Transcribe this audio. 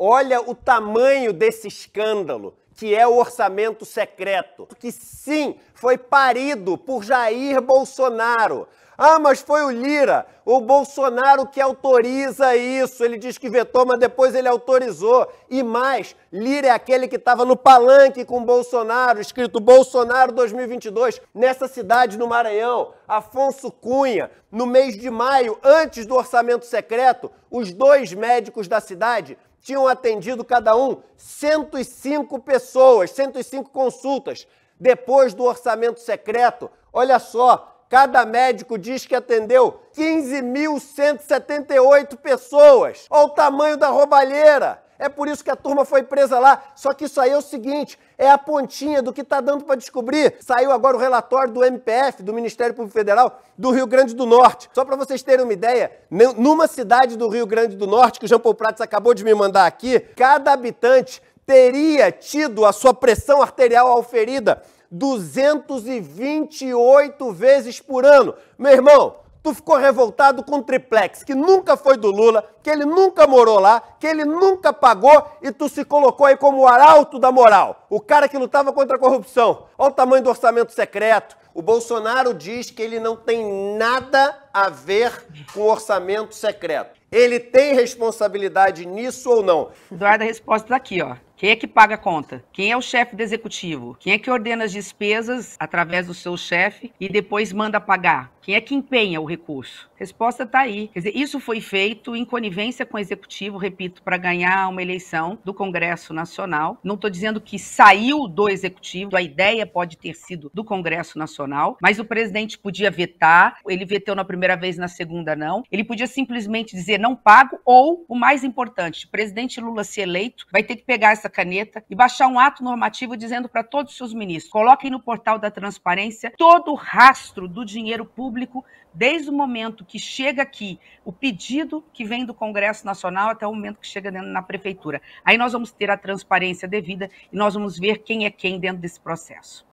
Olha o tamanho desse escândalo, que é o orçamento secreto, que sim, foi parido por Jair Bolsonaro. Ah, mas foi o Lira, o Bolsonaro que autoriza isso. Ele diz que vetou, mas depois ele autorizou. E mais, Lira é aquele que estava no palanque com Bolsonaro, escrito Bolsonaro 2022, nessa cidade no Maranhão. Afonso Cunha, no mês de maio, antes do orçamento secreto, os dois médicos da cidade tinham atendido cada um 105 pessoas, 105 consultas, depois do orçamento secreto. Olha só, cada médico diz que atendeu 15.178 pessoas. Olha o tamanho da roubalheira! É por isso que a turma foi presa lá. Só que isso aí é o seguinte: é a pontinha do que está dando para descobrir. Saiu agora o relatório do MPF, do Ministério Público Federal, do Rio Grande do Norte. Só para vocês terem uma ideia, numa cidade do Rio Grande do Norte, que o Jean Paul Prats acabou de me mandar aqui, cada habitante teria tido a sua pressão arterial alferida 228 vezes por ano. Meu irmão, tu ficou revoltado com o triplex, que nunca foi do Lula, que ele nunca morou lá, que ele nunca pagou e tu se colocou aí como o arauto da moral, o cara que lutava contra a corrupção. Olha o tamanho do orçamento secreto. O Bolsonaro diz que ele não tem nada a ver com orçamento secreto. Ele tem responsabilidade nisso ou não? Eduardo, a resposta está aqui, ó. Quem é que paga a conta? Quem é o chefe do executivo? Quem é que ordena as despesas através do seu chefe e depois manda pagar? Quem é que empenha o recurso? Resposta está aí. Quer dizer, isso foi feito em conivência com o executivo, repito, para ganhar uma eleição do Congresso Nacional. Não estou dizendo que saiu do executivo, a ideia pode ter sido do Congresso Nacional, mas o presidente podia vetar, ele vetou na primeira vez, na segunda não. Ele podia simplesmente dizer não pago, ou, o mais importante, o presidente Lula, se eleito, vai ter que pegar essa caneta e baixar um ato normativo dizendo para todos os seus ministros: coloquem no portal da transparência todo o rastro do dinheiro público, desde o momento que chega aqui o pedido que vem do Congresso Nacional até o momento que chega dentro na prefeitura. Aí nós vamos ter a transparência devida e nós vamos ver quem é quem dentro desse processo.